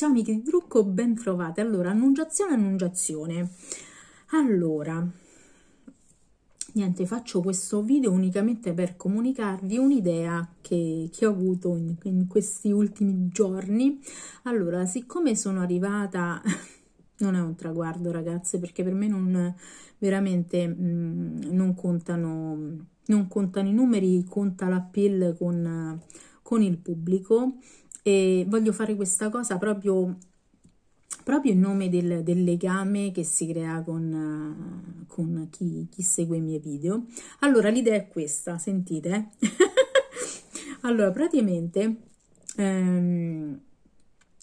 Ciao amiche di trucco, ben trovate. Allora, annunciazione, annunciazione. Allora, niente, faccio questo video unicamente per comunicarvi un'idea che, che, ho avuto in, in questi ultimi giorni. Allora, siccome sono arrivata... non è un traguardo ragazze perché per me non veramente mh, mm, non contano non contano i numeri conta l'appeal con, con il pubblico e voglio fare questa cosa proprio, proprio in nome del, del, legame che si crea con, con chi, chi, segue i miei video. Allora, l'idea è questa, sentite. allora, praticamente ehm,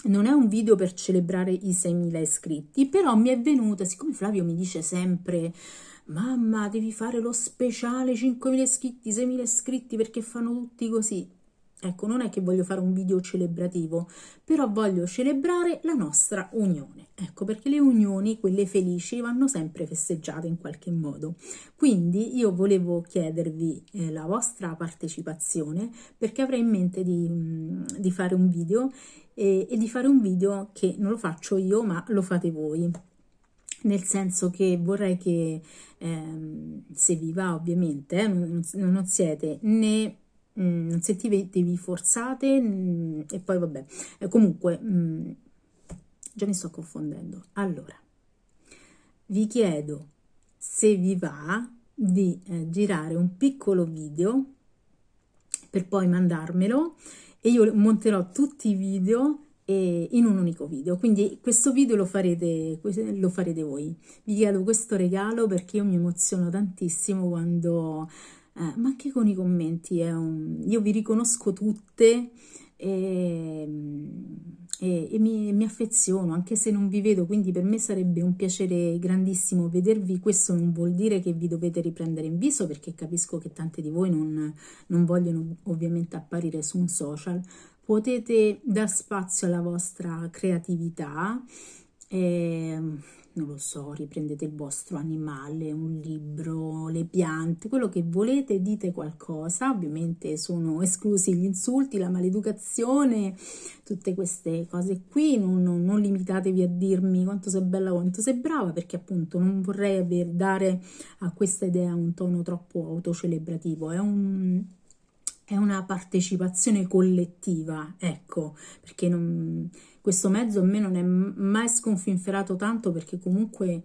non è un video per celebrare i 6.000 iscritti, però mi è venuta, siccome Flavio mi dice sempre... Mamma, devi fare lo speciale 5.000 iscritti, 6.000 iscritti perché fanno tutti così. Ecco, non è che voglio fare un video celebrativo, però voglio celebrare la nostra unione. Ecco, perché le unioni, quelle felici, vanno sempre festeggiate in qualche modo. Quindi io volevo chiedervi eh, la vostra partecipazione perché avrei in mente di, mm, di fare un video e, e di fare un video che non lo faccio io, ma lo fate voi nel senso che vorrei che ehm, se vi va ovviamente eh, non, non siete né non mm, sentitevi forzate mh, mm, e poi vabbè, eh, comunque mh, mm, già mi sto confondendo. Allora, vi chiedo se vi va di eh, girare un piccolo video per poi mandarmelo e io monterò tutti i video eh, in un unico video quindi questo video lo farete, lo farete voi vi chiedo questo regalo perché io mi emoziono tantissimo quando eh. ma anche con i commenti. Un... Io vi riconosco tutte e, e, e mi, mi, affeziono, anche se non vi vedo, quindi per me sarebbe un piacere grandissimo vedervi. Questo non vuol dire che vi dovete riprendere in viso, perché capisco che tante di voi non, non vogliono ovviamente apparire su un social. Potete dar spazio alla vostra creatività. E ehm, non lo so, riprendete il vostro animale, un libro, le piante, quello che volete, dite qualcosa, ovviamente sono esclusi gli insulti, la maleducazione, tutte queste cose qui, non, non, non limitatevi a dirmi quanto sei bella, quanto sei brava, perché appunto non vorrei dare a questa idea un tono troppo autocelebrativo, è un è una partecipazione collettiva, ecco, perché non, questo mezzo a me non è mai sconfinferato tanto perché comunque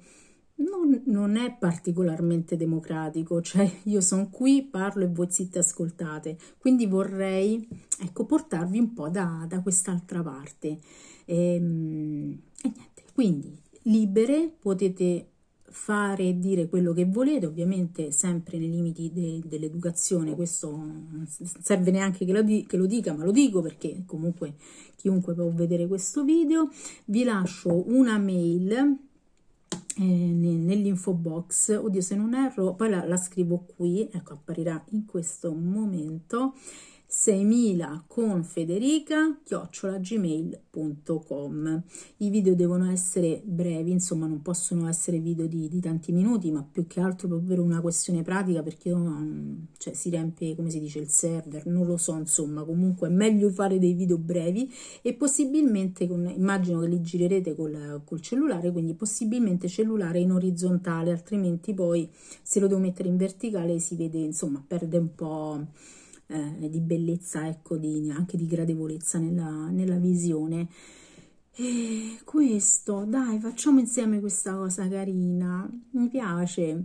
non, non è particolarmente democratico, cioè io sono qui, parlo e voi zitte ascoltate, quindi vorrei ecco, portarvi un po' da, da quest'altra parte. E, ehm, e niente, quindi libere potete fare e dire quello che volete, ovviamente sempre nei limiti de, dell'educazione, questo non serve neanche che lo, di, che lo, dica, ma lo dico perché comunque chiunque può vedere questo video. Vi lascio una mail eh, nell'info box, oddio se non erro, poi la, la scrivo qui, ecco apparirà in questo momento 6000 con federica chiocciolagmail.com i video devono essere brevi insomma non possono essere video di, di, tanti minuti ma più che altro proprio per una questione pratica perché non, oh, cioè, si riempie come si dice il server non lo so insomma comunque è meglio fare dei video brevi e possibilmente con, immagino che li girerete col, col cellulare quindi possibilmente cellulare in orizzontale altrimenti poi se lo devo mettere in verticale si vede insomma perde un po' eh, di bellezza, ecco, di, anche di gradevolezza nella, nella visione. E questo, dai, facciamo insieme questa cosa carina, mi piace.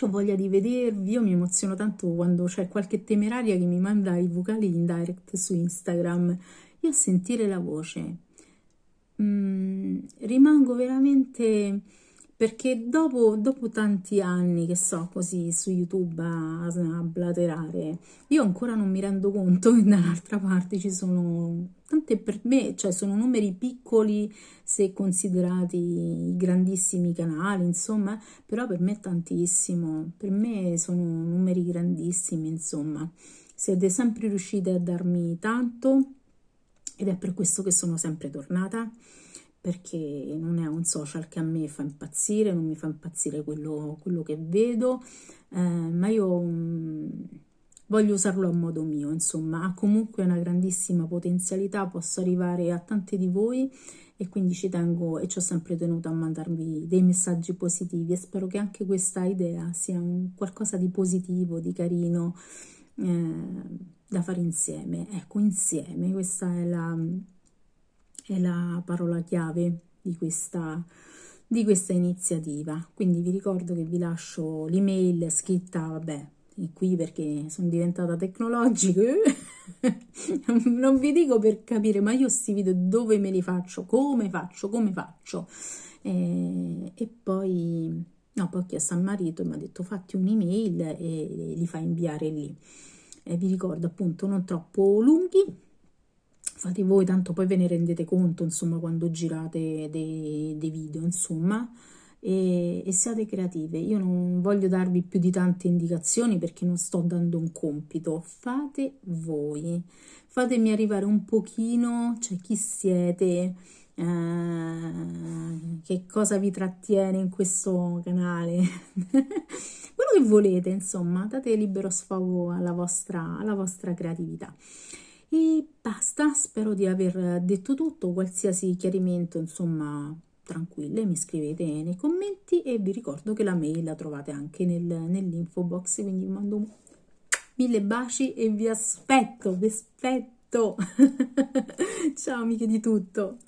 Ho voglia di vedervi, io mi emoziono tanto quando c'è qualche temeraria che mi manda i vocali in direct su Instagram. Io a sentire la voce mm, rimango veramente perché dopo, dopo, tanti anni che so così su YouTube a, a blaterare, io ancora non mi rendo conto che dall'altra parte ci sono tante per me, cioè sono numeri piccoli se considerati i grandissimi canali, insomma, però per me è tantissimo, per me sono numeri grandissimi, insomma. Siete sempre riuscite a darmi tanto ed è per questo che sono sempre tornata perché non è un social che a me fa impazzire, non mi fa impazzire quello, quello che vedo, eh, ma io mh, mm, voglio usarlo a modo mio, insomma, ha comunque una grandissima potenzialità, posso arrivare a tanti di voi e quindi ci tengo e ci ho sempre tenuto a mandarvi dei messaggi positivi e spero che anche questa idea sia un qualcosa di positivo, di carino eh, da fare insieme, ecco, insieme, questa è la è la parola chiave di questa, di questa iniziativa. Quindi vi ricordo che vi lascio l'email scritta, vabbè, qui perché sono diventata tecnologica, eh? non vi dico per capire, ma io questi video dove me li faccio, come faccio, come faccio. E, e poi, no, poi ho chiesto al marito e mi ha detto fatti un'email e li fa inviare lì. E vi ricordo appunto non troppo lunghi, fate voi, tanto poi ve ne rendete conto, insomma, quando girate dei, dei video, insomma, e, e, siate creative. Io non voglio darvi più di tante indicazioni perché non sto dando un compito, fate voi, fatemi arrivare un pochino, cioè chi siete, Uh, che cosa vi trattiene in questo canale, quello che volete, insomma, date libero sfogo alla vostra, alla vostra creatività. E basta, spero di aver detto tutto, qualsiasi chiarimento, insomma, tranquille, mi scrivete nei commenti e vi ricordo che la mail la trovate anche nel, nell'info box, quindi vi mando mille baci e vi aspetto, vi aspetto. Ciao amiche di tutto.